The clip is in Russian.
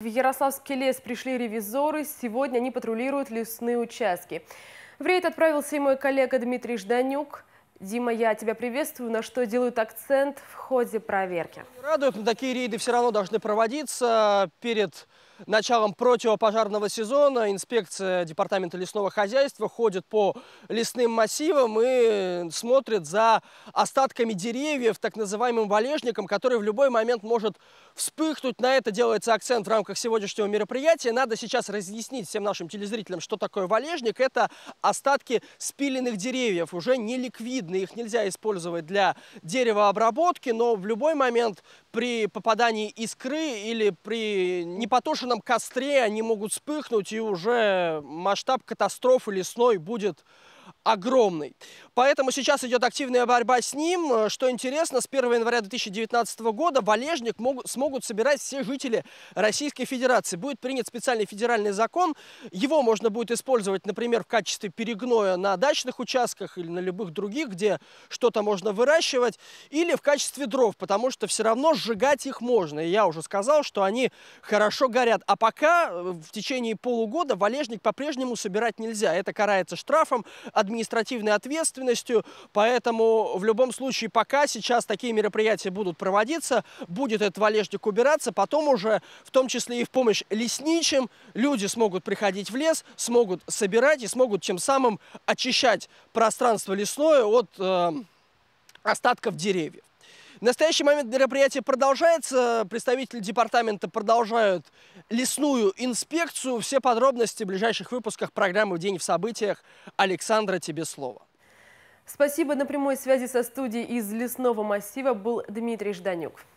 В Ярославский лес пришли ревизоры. Сегодня они патрулируют лесные участки. В рейд отправился и мой коллега Дмитрий Жданюк. Дима, я тебя приветствую. На что делают акцент в ходе проверки? Радует, но такие рейды все равно должны проводиться. Перед началом противопожарного сезона инспекция Департамента лесного хозяйства ходит по лесным массивам и смотрит за остатками деревьев, так называемым валежником, который в любой момент может вспыхнуть. На это делается акцент в рамках сегодняшнего мероприятия. Надо сейчас разъяснить всем нашим телезрителям, что такое валежник. Это остатки спиленных деревьев, уже не ликвидные безвредны, их нельзя использовать для деревообработки, но в любой момент при попадании искры или при непотушенном костре они могут вспыхнуть, и уже масштаб катастрофы лесной будет огромный. Поэтому сейчас идет активная борьба с ним. Э, что интересно, с 1 января 2019 года валежник могут, смогут собирать все жители Российской Федерации. Будет принят специальный федеральный закон. Его можно будет использовать, например, в качестве перегноя на дачных участках или на любых других, где что-то можно выращивать, или в качестве дров, потому что все равно сжигать их можно. И я уже сказал, что они хорошо горят. А пока э, в течение полугода валежник по-прежнему собирать нельзя. Это карается штрафом администрации административной ответственностью, поэтому в любом случае пока сейчас такие мероприятия будут проводиться, будет этот валежник убираться, потом уже в том числе и в помощь лесничим люди смогут приходить в лес, смогут собирать и смогут тем самым очищать пространство лесное от э, остатков деревьев. В настоящий момент мероприятие продолжается. Представители департамента продолжают лесную инспекцию. Все подробности в ближайших выпусках программы «День в событиях». Александра, тебе слово. Спасибо. На прямой связи со студией из лесного массива был Дмитрий Жданюк.